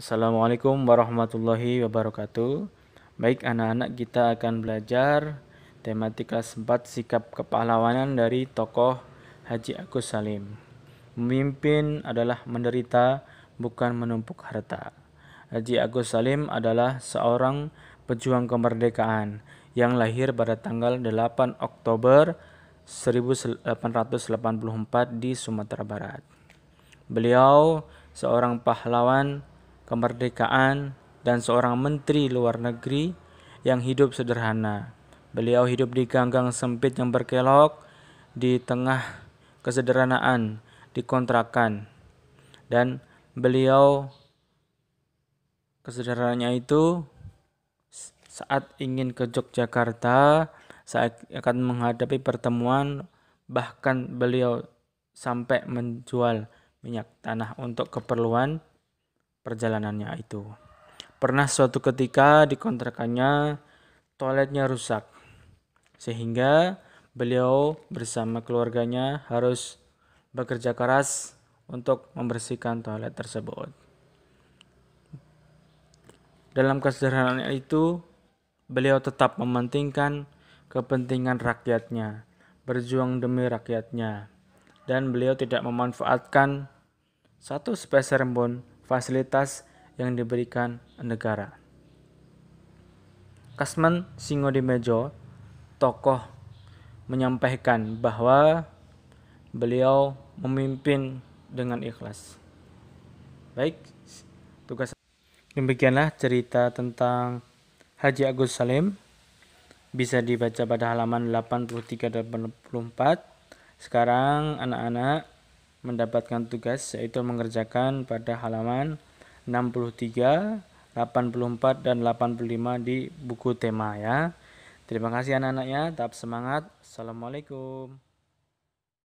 Assalamualaikum warahmatullahi wabarakatuh. Baik anak-anak kita akan belajar tematika kelas 4 sikap kepahlawanan dari tokoh Haji Agus Salim. Memimpin adalah menderita bukan menumpuk harta. Haji Agus Salim adalah seorang pejuang kemerdekaan yang lahir pada tanggal 8 Oktober 1884 di Sumatera Barat. Beliau seorang pahlawan kemerdekaan, dan seorang menteri luar negeri yang hidup sederhana. Beliau hidup di ganggang sempit yang berkelok, di tengah kesederhanaan, di kontrakan. Dan beliau kesederhanaannya itu saat ingin ke Yogyakarta, saat akan menghadapi pertemuan, bahkan beliau sampai menjual minyak tanah untuk keperluan perjalanannya itu. Pernah suatu ketika di kontrakannya toiletnya rusak sehingga beliau bersama keluarganya harus bekerja keras untuk membersihkan toilet tersebut. Dalam kesederhanaan itu, beliau tetap mementingkan kepentingan rakyatnya, berjuang demi rakyatnya, dan beliau tidak memanfaatkan satu speser pun fasilitas yang diberikan negara. Kasman Singodimejo, tokoh menyampaikan bahwa beliau memimpin dengan ikhlas. Baik, tugas demikianlah cerita tentang Haji Agus Salim. Bisa dibaca pada halaman 83 dan 84. Sekarang anak-anak mendapatkan tugas yaitu mengerjakan pada halaman 63, 84 dan 85 di buku tema ya. Terima kasih anak-anaknya, tetap semangat. Assalamualaikum.